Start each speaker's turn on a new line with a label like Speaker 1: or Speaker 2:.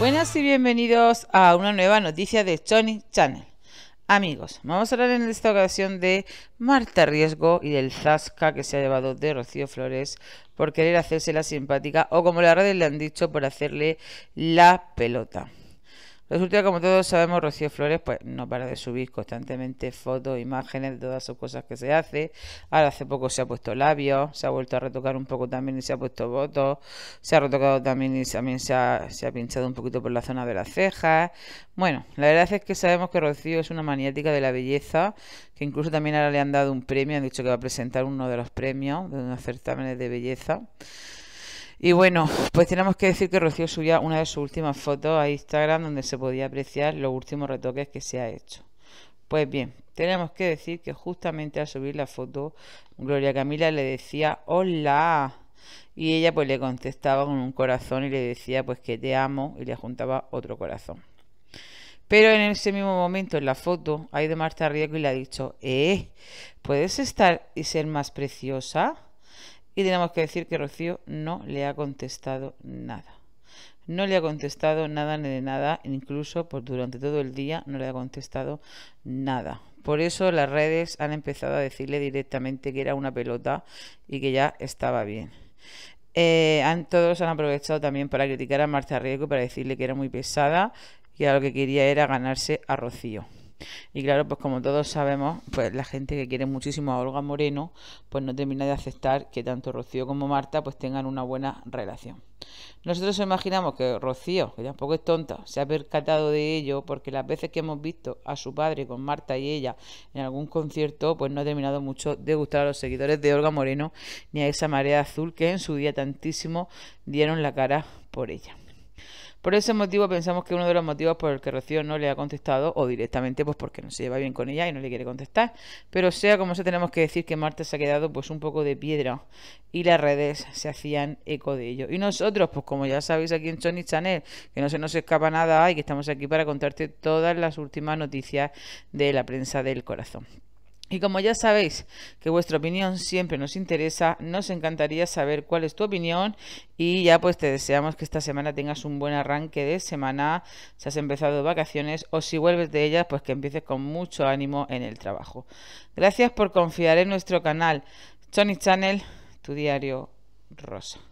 Speaker 1: Buenas y bienvenidos a una nueva noticia de Chony Channel. Amigos, vamos a hablar en esta ocasión de Marta Riesgo y del zasca que se ha llevado de Rocío Flores por querer hacerse la simpática o como las redes le han dicho por hacerle la pelota. Resulta que como todos sabemos, Rocío Flores pues no para de subir constantemente fotos, imágenes de todas sus cosas que se hace. Ahora hace poco se ha puesto labios, se ha vuelto a retocar un poco también y se ha puesto votos, se ha retocado también y también se ha, se ha pinchado un poquito por la zona de las cejas. Bueno, la verdad es que sabemos que Rocío es una maniática de la belleza, que incluso también ahora le han dado un premio, han dicho que va a presentar uno de los premios de unos certámenes de belleza. Y bueno, pues tenemos que decir que Rocío subía una de sus últimas fotos a Instagram donde se podía apreciar los últimos retoques que se ha hecho. Pues bien, tenemos que decir que justamente al subir la foto, Gloria Camila le decía hola. Y ella pues le contestaba con un corazón y le decía pues que te amo y le juntaba otro corazón. Pero en ese mismo momento en la foto hay de Marta Riego y le ha dicho, eh, ¿puedes estar y ser más preciosa? Y tenemos que decir que Rocío no le ha contestado nada. No le ha contestado nada ni de nada, incluso por pues, durante todo el día no le ha contestado nada. Por eso las redes han empezado a decirle directamente que era una pelota y que ya estaba bien. Eh, todos han aprovechado también para criticar a Marta Riego para decirle que era muy pesada y a lo que quería era ganarse a Rocío. Y claro, pues como todos sabemos, pues la gente que quiere muchísimo a Olga Moreno, pues no termina de aceptar que tanto Rocío como Marta pues tengan una buena relación. Nosotros imaginamos que Rocío, que tampoco es tonta, se ha percatado de ello porque las veces que hemos visto a su padre con Marta y ella en algún concierto, pues no ha terminado mucho de gustar a los seguidores de Olga Moreno ni a esa marea azul que en su día tantísimo dieron la cara por ella. Por ese motivo pensamos que uno de los motivos por el que Rocío no le ha contestado, o directamente pues porque no se lleva bien con ella y no le quiere contestar, pero sea como sea tenemos que decir que Marta se ha quedado pues un poco de piedra y las redes se hacían eco de ello. Y nosotros, pues como ya sabéis aquí en Sony Channel, que no se nos escapa nada y que estamos aquí para contarte todas las últimas noticias de la prensa del corazón. Y como ya sabéis que vuestra opinión siempre nos interesa, nos encantaría saber cuál es tu opinión y ya pues te deseamos que esta semana tengas un buen arranque de semana, si has empezado vacaciones o si vuelves de ellas, pues que empieces con mucho ánimo en el trabajo. Gracias por confiar en nuestro canal Johnny Channel, tu diario rosa.